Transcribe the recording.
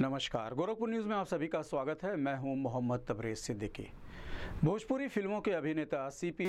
नमस्कार गोरखपुर न्यूज़ में आप सभी का स्वागत है मैं हूं मोहम्मद तबरेज़ सिद्दीकी भोजपुरी फिल्मों के अभिनेता सीपी